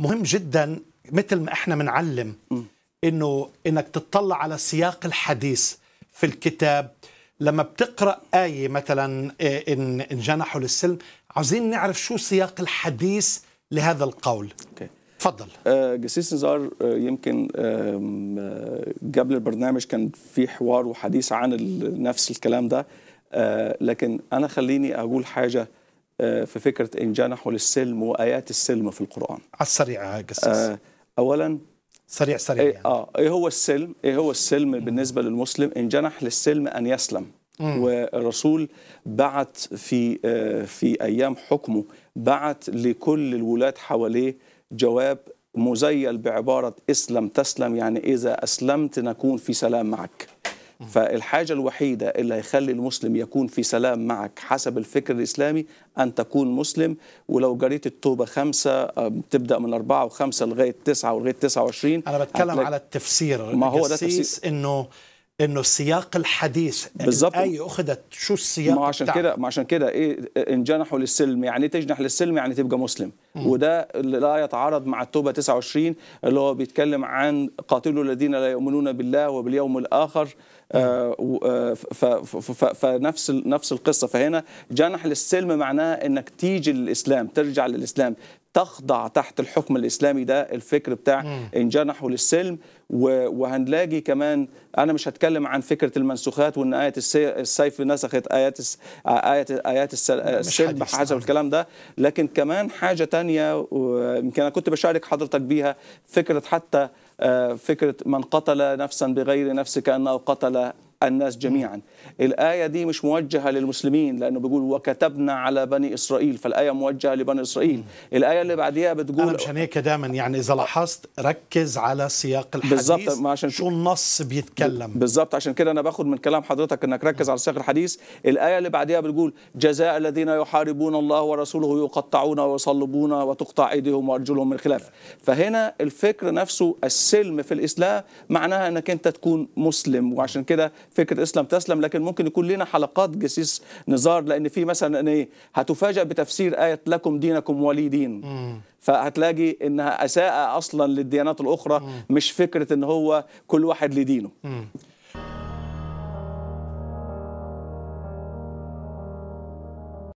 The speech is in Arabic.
مهم جدا مثل ما احنا بنعلم انه انك تطلع على سياق الحديث في الكتاب لما بتقرا ايه مثلا آه، ان انجنحوا للسلم عاوزين نعرف شو سياق الحديث لهذا القول اوكي تفضل آه، جسيس نزار آه، يمكن قبل البرنامج كان في حوار وحديث عن نفس الكلام ده لكن انا خليني اقول حاجه آه، في فكرة إن جنحوا للسلم وآيات السلم في القرآن على السريع قصص آه، أولا سريع سريع إيه، يعني. آه إيه هو السلم إيه هو السلم بالنسبة للمسلم إن جنح للسلم أن يسلم مم. والرسول بعت في آه، في أيام حكمه بعت لكل الولاة حواليه جواب مزيل بعبارة اسلم تسلم يعني إذا أسلمت نكون في سلام معك فالحاجة الوحيدة اللي هيخلي المسلم يكون في سلام معك حسب الفكر الإسلامي أن تكون مسلم ولو جريت التوبة خمسة تبدأ من أربعة وخمسة لغاية تسعة ولغاية تسعة وعشرين أنا بتكلم على التفسير ما هو ده تفسير إنه انه سياق الحديث بالظبط الايه اخذت شو السياق ما عشان كده ما عشان كده ايه انجنحوا للسلم يعني تجنح للسلم يعني تبقى مسلم وده اللي لا يتعارض مع التوبه 29 اللي هو بيتكلم عن قاتلوا الذين لا يؤمنون بالله وباليوم الاخر آه، آه، فنفس نفس القصه فهنا جنح للسلم معناه انك تيجي للاسلام ترجع للاسلام تخضع تحت الحكم الاسلامي ده الفكر بتاع انجنحوا للسلم وهنلاقي كمان انا مش هتكلم عن فكره المنسوخات وان ايه السيف نسخت ايات ايات ايات السلم حسب الكلام ده لكن كمان حاجه تانية ثانيه ويمكن انا كنت بشارك حضرتك بيها فكره حتى آه، فكره من قتل نفسا بغير نفس كانه قتل الناس جميعا الآية دي مش موجهة للمسلمين لأنه بيقول وكتبنا على بني إسرائيل فالآية موجهة لبني إسرائيل الآية اللي بعديها بتقول عشان هيك دائما يعني إذا لاحظت ركز على سياق الحديث بالظبط عشان شو النص بيتكلم بالظبط عشان كده أنا باخد من كلام حضرتك أنك ركز على سياق الحديث الآية اللي بعديها بتقول جزاء الذين يحاربون الله ورسوله يقطعون ويصلبون وتقطع أيديهم وأرجلهم من خلاف فهنا الفكر نفسه السلم في الإسلام معناها أنك أنت تكون مسلم وعشان كده فكره اسلم تسلم لكن ممكن يكون لنا حلقات جسيس نزار لان في مثلا ايه هتفاجئ بتفسير ايه لكم دينكم ولي دين فهتلاقي انها اساءه اصلا للديانات الاخرى مش فكره ان هو كل واحد لدينه